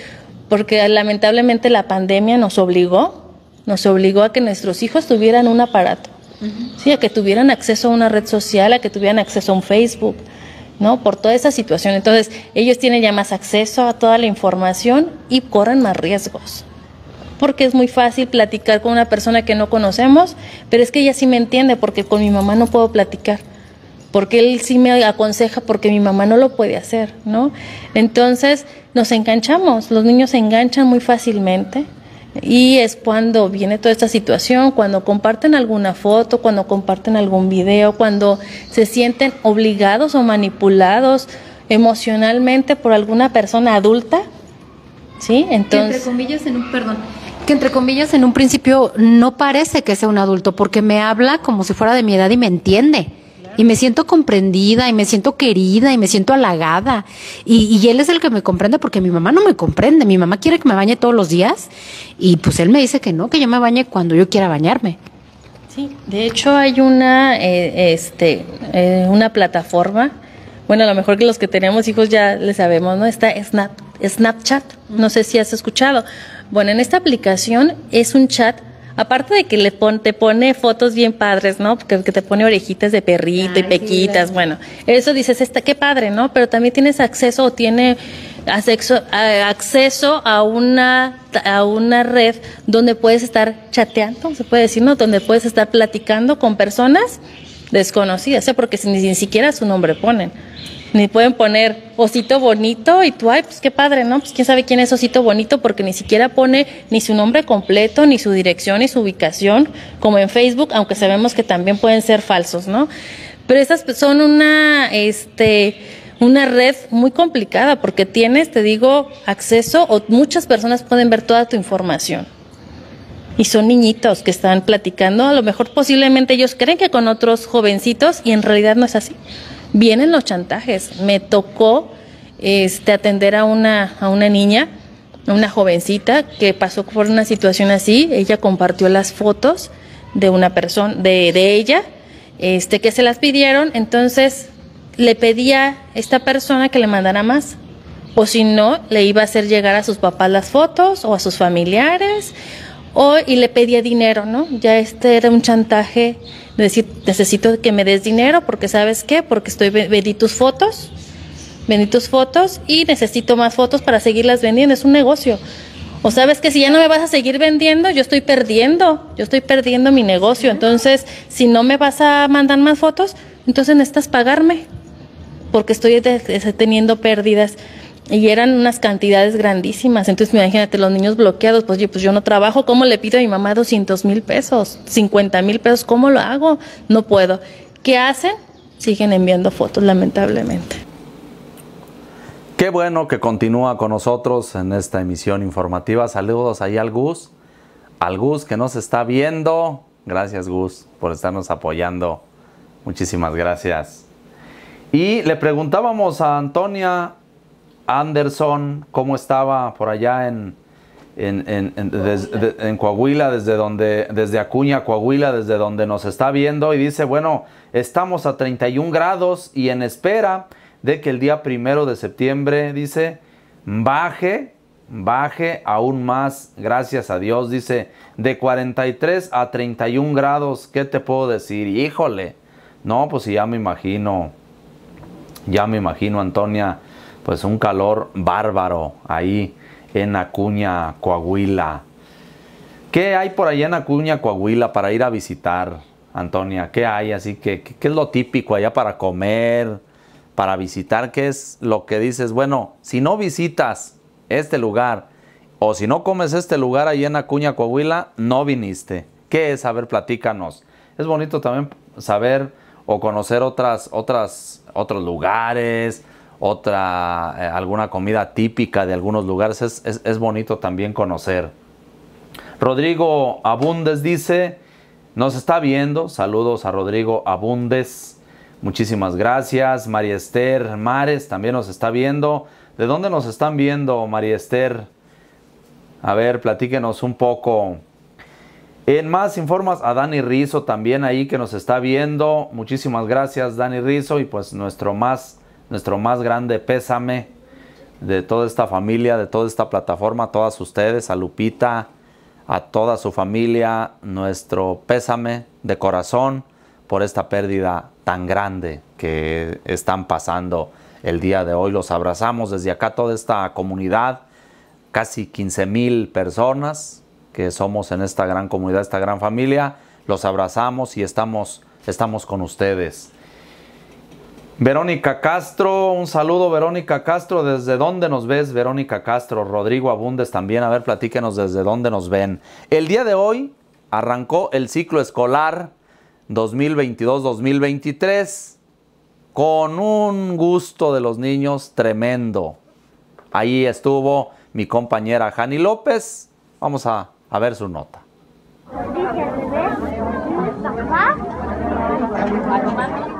porque lamentablemente la pandemia nos obligó, nos obligó a que nuestros hijos tuvieran un aparato, sí, a que tuvieran acceso a una red social, a que tuvieran acceso a un Facebook, ¿no? Por toda esa situación. Entonces, ellos tienen ya más acceso a toda la información y corren más riesgos. Porque es muy fácil platicar con una persona que no conocemos, pero es que ella sí me entiende porque con mi mamá no puedo platicar. Porque él sí me aconseja porque mi mamá no lo puede hacer, ¿no? Entonces, nos enganchamos, los niños se enganchan muy fácilmente y es cuando viene toda esta situación, cuando comparten alguna foto, cuando comparten algún video, cuando se sienten obligados o manipulados emocionalmente por alguna persona adulta. ¿Sí? Entonces. un, perdón, que entre comillas en un principio no parece que sea un adulto porque me habla como si fuera de mi edad y me entiende. Y me siento comprendida y me siento querida y me siento halagada. Y, y, él es el que me comprende porque mi mamá no me comprende. Mi mamá quiere que me bañe todos los días y pues él me dice que no, que yo me bañe cuando yo quiera bañarme. Sí, de hecho hay una, eh, este, eh, una plataforma. Bueno, a lo mejor que los que tenemos hijos ya le sabemos, ¿no? Está Snap, Snapchat. No sé si has escuchado. Bueno, en esta aplicación es un chat Aparte de que le te pone fotos bien padres, ¿no? Porque te pone orejitas de perrito y pequitas, bueno, eso dices, está, qué padre, ¿no? Pero también tienes acceso o tiene acceso, a una a una red donde puedes estar chateando, se puede decir, ¿no? Donde puedes estar platicando con personas desconocidas, sea, porque ni siquiera su nombre ponen ni pueden poner osito bonito y tú, ay, pues qué padre, ¿no? Pues quién sabe quién es osito bonito porque ni siquiera pone ni su nombre completo, ni su dirección, ni su ubicación, como en Facebook, aunque sabemos que también pueden ser falsos, ¿no? Pero esas pues son una, este, una red muy complicada porque tienes, te digo, acceso o muchas personas pueden ver toda tu información. Y son niñitos que están platicando, a lo mejor posiblemente ellos creen que con otros jovencitos y en realidad no es así vienen los chantajes. Me tocó este, atender a una, a una niña, una jovencita que pasó por una situación así. Ella compartió las fotos de una persona, de, de ella, este, que se las pidieron. Entonces le pedía a esta persona que le mandara más. O si no, le iba a hacer llegar a sus papás las fotos o a sus familiares. O, y le pedía dinero, ¿no? Ya este era un chantaje decir, necesito que me des dinero porque sabes qué, porque estoy vendí tus fotos, vendí tus fotos y necesito más fotos para seguirlas vendiendo, es un negocio. O sabes que si ya no me vas a seguir vendiendo, yo estoy perdiendo, yo estoy perdiendo mi negocio. Entonces, si no me vas a mandar más fotos, entonces necesitas pagarme porque estoy teniendo pérdidas. Y eran unas cantidades grandísimas. Entonces, imagínate, los niños bloqueados, pues, pues yo no trabajo, ¿cómo le pido a mi mamá 200 mil pesos, 50 mil pesos? ¿Cómo lo hago? No puedo. ¿Qué hacen? Siguen enviando fotos, lamentablemente. Qué bueno que continúa con nosotros en esta emisión informativa. Saludos ahí al Gus, al Gus que nos está viendo. Gracias Gus por estarnos apoyando. Muchísimas gracias. Y le preguntábamos a Antonia Anderson, cómo estaba por allá en, en, Coahuila, desde donde, desde Acuña, Coahuila, desde donde nos está viendo, y dice, bueno, estamos a 31 grados y en espera de que el día primero de septiembre, dice, baje, baje aún más, gracias a Dios, dice, de 43 a 31 grados, ¿qué te puedo decir? Híjole, no, pues ya me imagino, ya me imagino, Antonia, pues un calor bárbaro ahí en Acuña, Coahuila. ¿Qué hay por allá en Acuña, Coahuila para ir a visitar, Antonia? ¿Qué hay? Así que, ¿qué, es lo típico allá para comer, para visitar? ¿Qué es lo que dices? Bueno, si no visitas este lugar o si no comes este lugar allá en Acuña, Coahuila, no viniste. ¿Qué es? A ver, platícanos. Es bonito también saber o conocer otras, otras, otros lugares, otra, eh, alguna comida típica de algunos lugares. Es, es bonito también conocer. Rodrigo Abundes dice, nos está viendo. Saludos a Rodrigo Abundes. Muchísimas gracias. María Esther Mares también nos está viendo. ¿De dónde nos están viendo, María Esther? A ver, platíquenos un poco. En más informas a Dani Rizo también ahí que nos está viendo. Muchísimas gracias, Dani Rizo. Y pues nuestro más nuestro más grande pésame de toda esta familia, de toda esta plataforma, a todas ustedes, a Lupita, a toda su familia, nuestro pésame de corazón por esta pérdida tan grande que están pasando el día de hoy. Los abrazamos desde acá toda esta comunidad, casi 15 mil personas que somos en esta gran comunidad, esta gran familia. Los abrazamos y estamos, estamos con ustedes. Verónica Castro, un saludo Verónica Castro, ¿desde dónde nos ves Verónica Castro? Rodrigo Abundes también, a ver, platíquenos desde dónde nos ven. El día de hoy arrancó el ciclo escolar 2022-2023 con un gusto de los niños tremendo. Ahí estuvo mi compañera Jani López, vamos a, a ver su nota.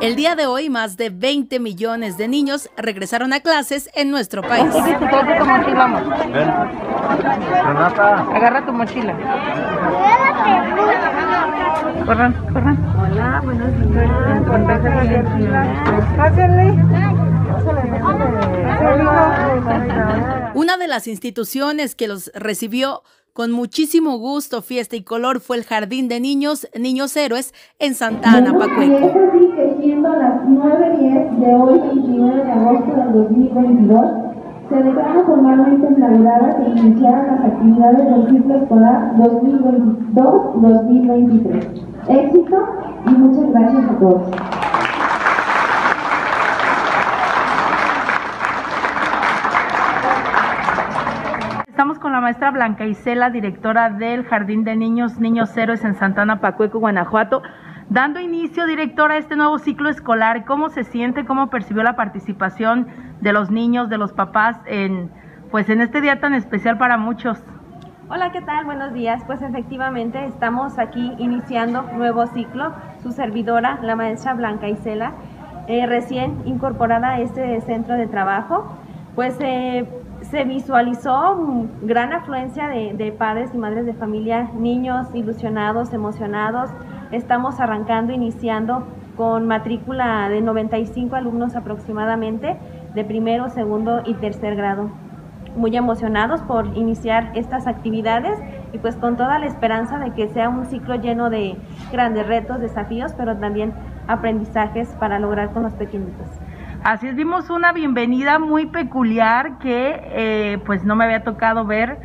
El día de hoy, más de 20 millones de niños regresaron a clases en nuestro país. Agarra tu mochila. Corran, corran. Hola, buenos Una de las instituciones que los recibió con muchísimo gusto, fiesta y color fue el Jardín de Niños, Niños Héroes, en Santa Ana, Pacueco. Y es así siendo las 9.10 de hoy, 29 de agosto del 2022, se declara formalmente inauguradas e iniciadas las actividades del ciclo escolar 2022-2023. Éxito y muchas gracias a todos. maestra Blanca Isela, directora del Jardín de Niños Niños Héroes en Santana Pacueco, Guanajuato. Dando inicio, directora, a este nuevo ciclo escolar, ¿cómo se siente, cómo percibió la participación de los niños, de los papás en, pues, en este día tan especial para muchos? Hola, ¿qué tal? Buenos días. Pues efectivamente estamos aquí iniciando nuevo ciclo. Su servidora, la maestra Blanca Isela, eh, recién incorporada a este centro de trabajo. Pues eh, se visualizó gran afluencia de, de, padres y madres de familia, niños ilusionados, emocionados. Estamos arrancando, iniciando con matrícula de 95 alumnos aproximadamente de primero, segundo y tercer grado. Muy emocionados por iniciar estas actividades y pues con toda la esperanza de que sea un ciclo lleno de grandes retos, desafíos, pero también aprendizajes para lograr con los pequeñitos. Así es, vimos una bienvenida muy peculiar que eh, pues no me había tocado ver.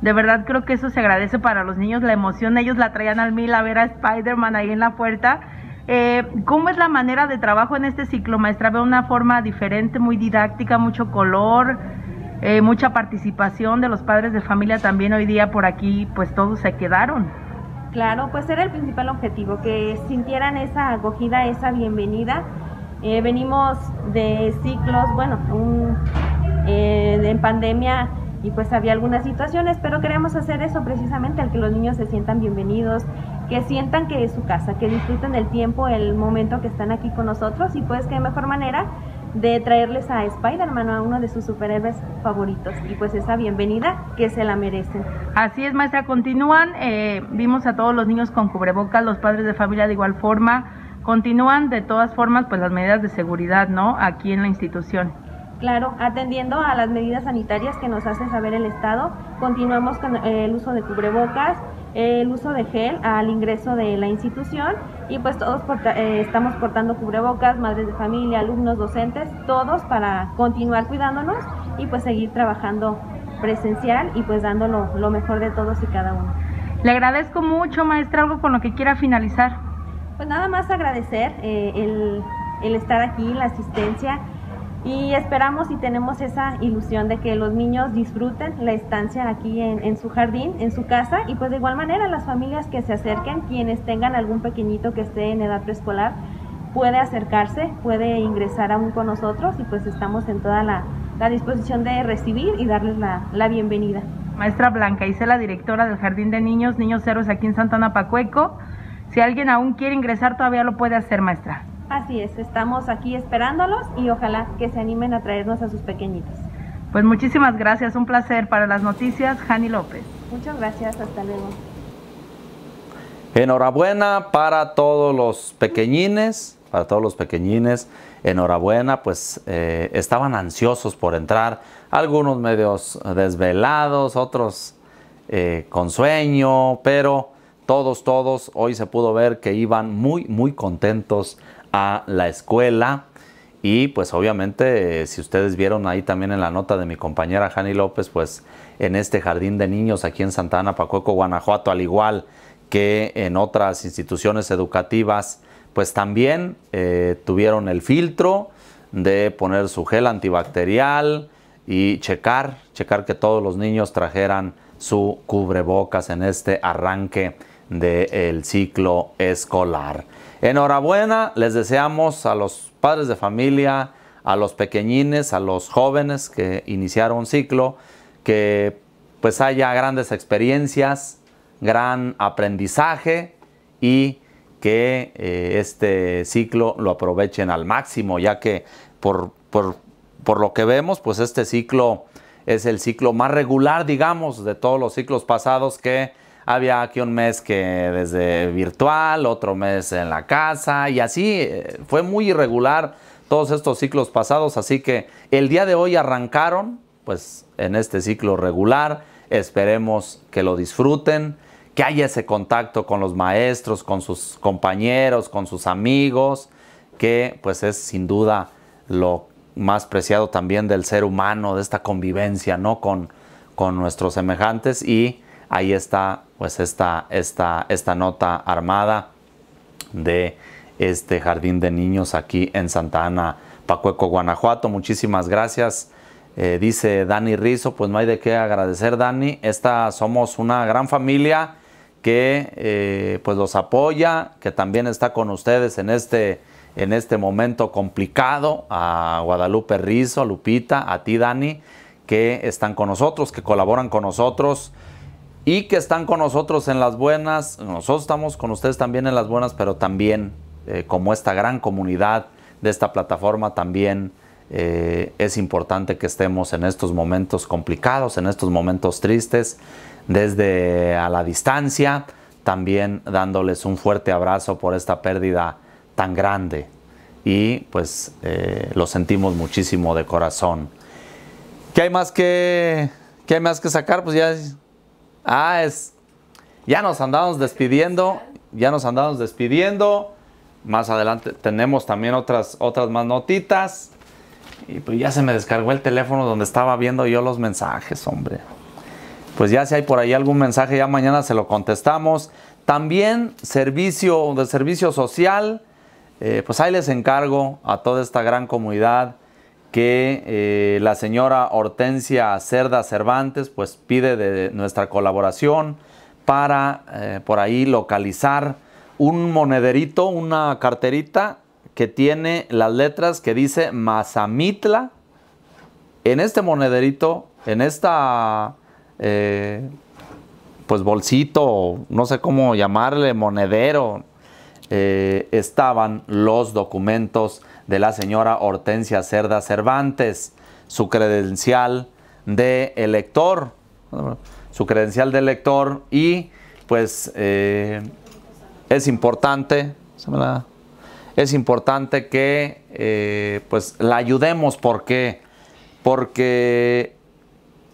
De verdad creo que eso se agradece para los niños, la emoción, ellos la traían al mil a ver a Spider-Man ahí en la puerta. Eh, ¿Cómo es la manera de trabajo en este ciclo, maestra? Veo una forma diferente, muy didáctica, mucho color, eh, mucha participación de los padres de familia también hoy día por aquí, pues todos se quedaron. Claro, pues era el principal objetivo, que sintieran esa acogida, esa bienvenida eh, venimos de ciclos, bueno, eh, en pandemia y pues había algunas situaciones, pero queremos hacer eso precisamente, al que los niños se sientan bienvenidos, que sientan que es su casa, que disfruten el tiempo, el momento que están aquí con nosotros y pues qué mejor manera de traerles a Spider-Man, a uno de sus superhéroes favoritos. Y pues esa bienvenida que se la merecen. Así es, maestra, continúan. Eh, vimos a todos los niños con cubrebocas, los padres de familia de igual forma. Continúan de todas formas pues las medidas de seguridad, ¿no? Aquí en la institución. Claro, atendiendo a las medidas sanitarias que nos hace saber el Estado, continuamos con eh, el uso de cubrebocas, el uso de gel al ingreso de la institución y pues todos eh, estamos portando cubrebocas, madres de familia, alumnos, docentes, todos para continuar cuidándonos y pues seguir trabajando presencial y pues dándolo lo mejor de todos y cada uno. Le agradezco mucho, maestra, algo con lo que quiera finalizar. Pues nada más agradecer eh, el, estar aquí, la asistencia y esperamos y tenemos esa ilusión de que los niños disfruten la estancia aquí en, su jardín, en su casa y pues de igual manera las familias que se acerquen, quienes tengan algún pequeñito que esté en edad preescolar, puede acercarse, puede ingresar aún con nosotros y pues estamos en toda la, disposición de recibir y darles la, bienvenida. Maestra Blanca Isela, directora del Jardín de Niños, Niños Héroes aquí en Santana Pacueco. Si alguien aún quiere ingresar, todavía lo puede hacer, maestra. Así es, estamos aquí esperándolos y ojalá que se animen a traernos a sus pequeñitos. Pues muchísimas gracias, un placer para las noticias, Jani López. Muchas gracias, hasta luego. Enhorabuena para todos los pequeñines, para todos los pequeñines, enhorabuena, pues eh, estaban ansiosos por entrar, algunos medios desvelados, otros eh, con sueño, pero todos, todos, hoy se pudo ver que iban muy, muy contentos a la escuela. Y pues obviamente, si ustedes vieron ahí también en la nota de mi compañera Jani López, pues en este jardín de niños aquí en Santa Ana, Pacueco, Guanajuato, al igual que en otras instituciones educativas, pues también eh, tuvieron el filtro de poner su gel antibacterial y checar, checar que todos los niños trajeran su cubrebocas en este arranque del ciclo escolar. Enhorabuena, les deseamos a los padres de familia, a los pequeñines, a los jóvenes que iniciaron un ciclo, que pues haya grandes experiencias, gran aprendizaje y que eh, este ciclo lo aprovechen al máximo, ya que por, por, por lo que vemos, pues este ciclo es el ciclo más regular, digamos, de todos los ciclos pasados que había aquí un mes que desde virtual, otro mes en la casa y así eh, fue muy irregular todos estos ciclos pasados, así que el día de hoy arrancaron pues en este ciclo regular, esperemos que lo disfruten, que haya ese contacto con los maestros, con sus compañeros, con sus amigos, que pues es sin duda lo más preciado también del ser humano, de esta convivencia, ¿no? Con, con nuestros semejantes y ahí está pues esta, esta, esta nota armada de este jardín de niños aquí en Santa Ana, Pacueco, Guanajuato. Muchísimas gracias. Eh, dice Dani Rizo, pues no hay de qué agradecer, Dani. Esta somos una gran familia que eh, pues los apoya, que también está con ustedes en este, en este momento complicado. A Guadalupe Rizo, a Lupita, a ti, Dani, que están con nosotros, que colaboran con nosotros y que están con nosotros en las buenas. Nosotros estamos con ustedes también en las buenas, pero también eh, como esta gran comunidad de esta plataforma también eh, es importante que estemos en estos momentos complicados, en estos momentos tristes, desde a la distancia, también dándoles un fuerte abrazo por esta pérdida tan grande. Y pues eh, lo sentimos muchísimo de corazón. ¿Qué hay más que, qué hay más que sacar? Pues ya Ah, es. Ya nos andamos despidiendo. Ya nos andamos despidiendo. Más adelante tenemos también otras, otras más notitas. Y pues ya se me descargó el teléfono donde estaba viendo yo los mensajes, hombre. Pues ya si hay por ahí algún mensaje, ya mañana se lo contestamos. También servicio de servicio social. Eh, pues ahí les encargo a toda esta gran comunidad que eh, la señora Hortensia Cerda Cervantes pues pide de nuestra colaboración para eh, por ahí localizar un monederito, una carterita que tiene las letras que dice Mazamitla. En este monederito, en esta eh, pues bolsito, no sé cómo llamarle, monedero, estaban los documentos de la señora Hortensia Cerda Cervantes, su credencial de elector, su credencial de elector y pues eh, es importante, es importante que eh, pues la ayudemos porque, porque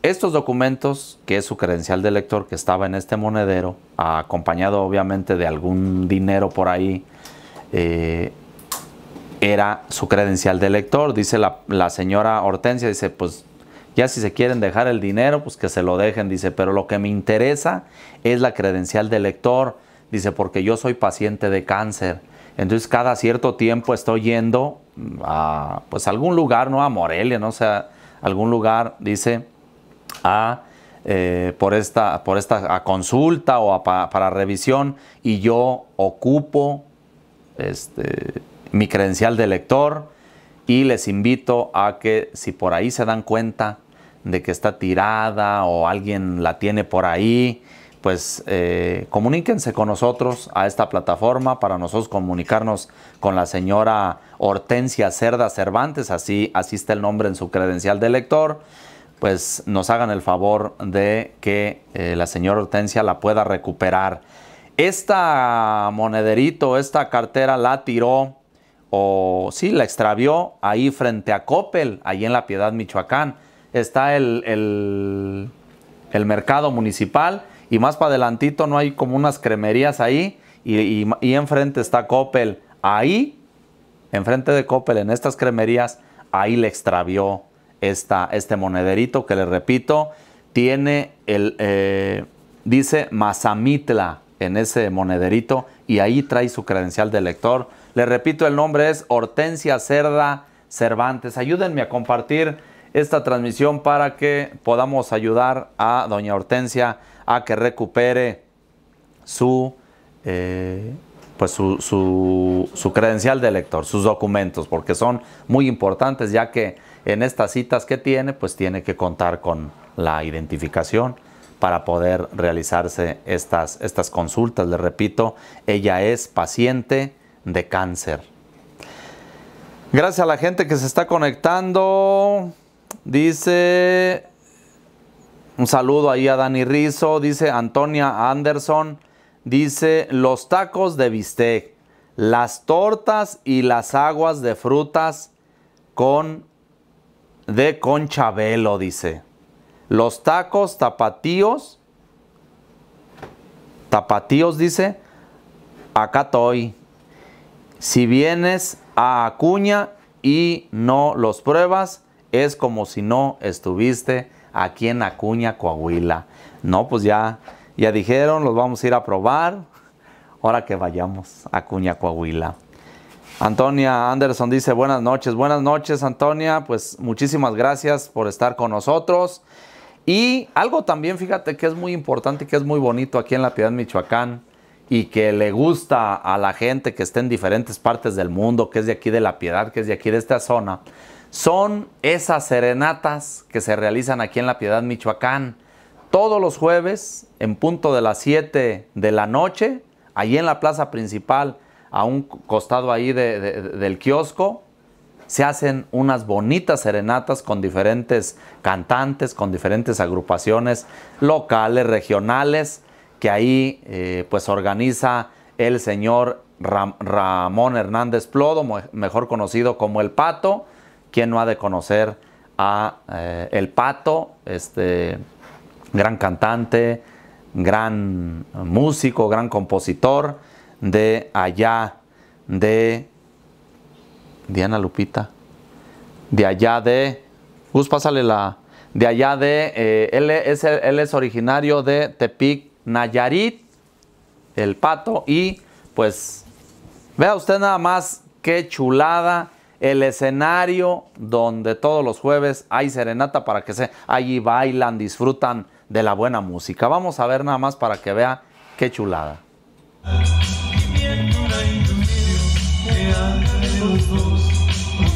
estos documentos, que es su credencial de elector que estaba en este monedero, acompañado obviamente de algún dinero por ahí, eh, era su credencial de lector, Dice la, señora Hortensia, dice, pues ya si se quieren dejar el dinero, pues que se lo dejen, dice, pero lo que me interesa es la credencial de lector, dice, porque yo soy paciente de cáncer. Entonces cada cierto tiempo estoy yendo mm, a pues algún lugar, no a Morelia, no o sea, algún lugar, dice, a eh, por esta, por esta consulta o para revisión, y yo ocupo este mi credencial de lector y les invito a que si por ahí se dan cuenta de que está tirada o alguien la tiene por ahí, pues eh, comuníquense con nosotros a esta plataforma para nosotros comunicarnos con la señora Hortensia Cerda Cervantes, así, así está el nombre en su credencial de lector, pues nos hagan el favor de que eh, la señora Hortensia la pueda recuperar. Esta monederito, esta cartera la tiró o sí, la extravió ahí frente a Coppel, ahí en La Piedad, Michoacán. Está el, mercado municipal y más para adelantito no hay como unas cremerías ahí y, enfrente está Coppel. Ahí, enfrente de Coppel, en estas cremerías, ahí le extravió esta, este monederito que le repito, tiene el, eh, dice Mazamitla en ese monederito y ahí trae su credencial de lector le repito, el nombre es Hortensia Cerda Cervantes. Ayúdenme a compartir esta transmisión para que podamos ayudar a doña Hortensia a que recupere su, eh, pues credencial de elector, sus documentos, porque son muy importantes ya que en estas citas que tiene, pues tiene que contar con la identificación para poder realizarse estas, estas consultas. Le repito, ella es paciente de cáncer. Gracias a la gente que se está conectando. Dice un saludo ahí a Dani Rizo, dice Antonia Anderson, dice los tacos de bistec, las tortas y las aguas de frutas con de conchabelo, dice. Los tacos tapatíos, tapatíos dice, acá estoy. Si vienes a Acuña y no los pruebas, es como si no estuviste aquí en Acuña, Coahuila. No, pues ya, ya dijeron, los vamos a ir a probar. Ahora que vayamos a Acuña, Coahuila. Antonia Anderson dice buenas noches, buenas noches Antonia, pues muchísimas gracias por estar con nosotros. Y algo también, fíjate que es muy importante, que es muy bonito aquí en la Piedad Michoacán, y que le gusta a la gente que está en diferentes partes del mundo, que es de aquí de La Piedad, que es de aquí de esta zona, son esas serenatas que se realizan aquí en La Piedad, Michoacán, todos los jueves en punto de las 7 de la noche, allí en la plaza principal, a un costado ahí del kiosco, se hacen unas bonitas serenatas con diferentes cantantes, con diferentes agrupaciones locales, regionales, que ahí eh, pues organiza el señor Ramón Hernández Plodo, mejor conocido como El Pato, quien no ha de conocer a eh, El Pato, este gran cantante, gran músico, gran compositor de allá de Diana Lupita, de allá de, Gus, pásale la, de allá de, eh, él, es, él es originario de Tepic, Nayarit, El Pato y pues vea usted nada más qué chulada el escenario donde todos los jueves hay serenata para que se allí bailan, disfrutan de la buena música. Vamos a ver nada más para que vea qué chulada.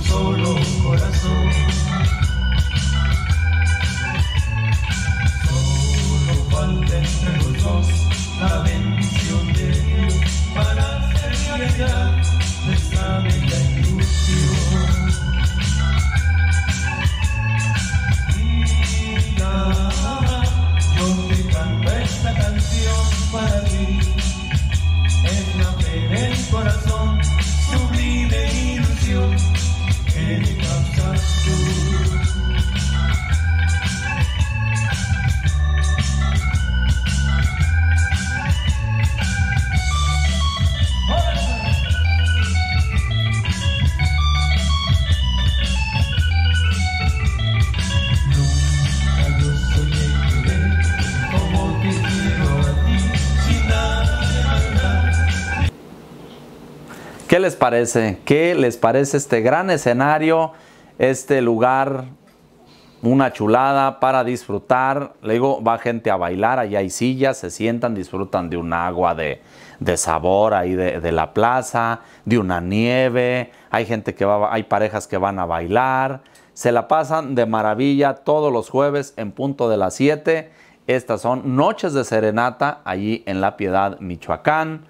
solo corazón. corazón. ¿Qué les parece? ¿Qué les parece este gran escenario, este lugar, una chulada para disfrutar? Luego digo, va gente a bailar, allá hay sillas, se sientan, disfrutan de un agua de, de sabor ahí de, de, la plaza, de una nieve, hay gente que va, hay parejas que van a bailar, se la pasan de maravilla todos los jueves en punto de las 7. Estas son noches de serenata allí en La Piedad, Michoacán.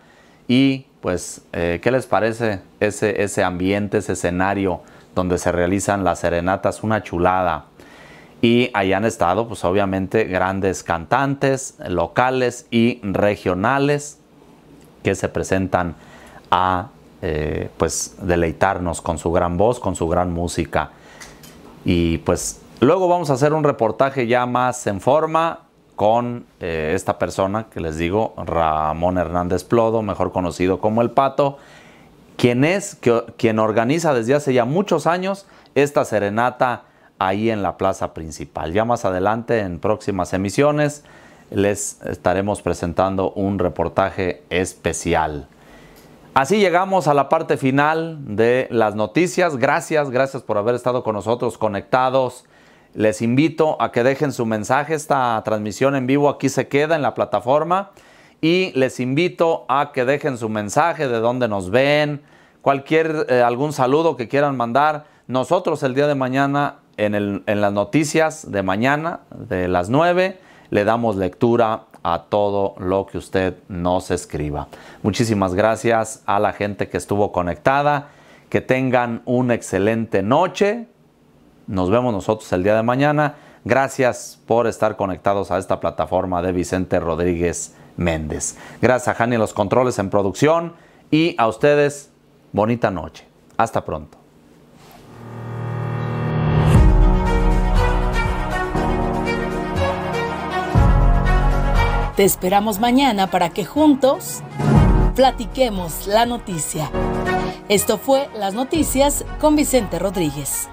Y pues, eh, ¿qué les parece ese, ese ambiente, ese escenario donde se realizan las serenatas? Una chulada. Y ahí han estado, pues obviamente, grandes cantantes locales y regionales que se presentan a, eh, pues, deleitarnos con su gran voz, con su gran música. Y pues, luego vamos a hacer un reportaje ya más en forma con eh, esta persona que les digo, Ramón Hernández Plodo, mejor conocido como El Pato, quien es quien organiza desde hace ya muchos años esta serenata ahí en la plaza principal. Ya más adelante, en próximas emisiones, les estaremos presentando un reportaje especial. Así llegamos a la parte final de las noticias. Gracias, gracias por haber estado con nosotros conectados les invito a que dejen su mensaje. Esta transmisión en vivo aquí se queda en la plataforma. Y les invito a que dejen su mensaje de dónde nos ven, cualquier, eh, algún saludo que quieran mandar. Nosotros el día de mañana, en, en las noticias de mañana, de las 9, le damos lectura a todo lo que usted nos escriba. Muchísimas gracias a la gente que estuvo conectada. Que tengan una excelente noche nos vemos nosotros el día de mañana. Gracias por estar conectados a esta plataforma de Vicente Rodríguez Méndez. Gracias a Jani los controles en producción y a ustedes, bonita noche. Hasta pronto. Te esperamos mañana para que juntos platiquemos la noticia. Esto fue Las Noticias con Vicente Rodríguez.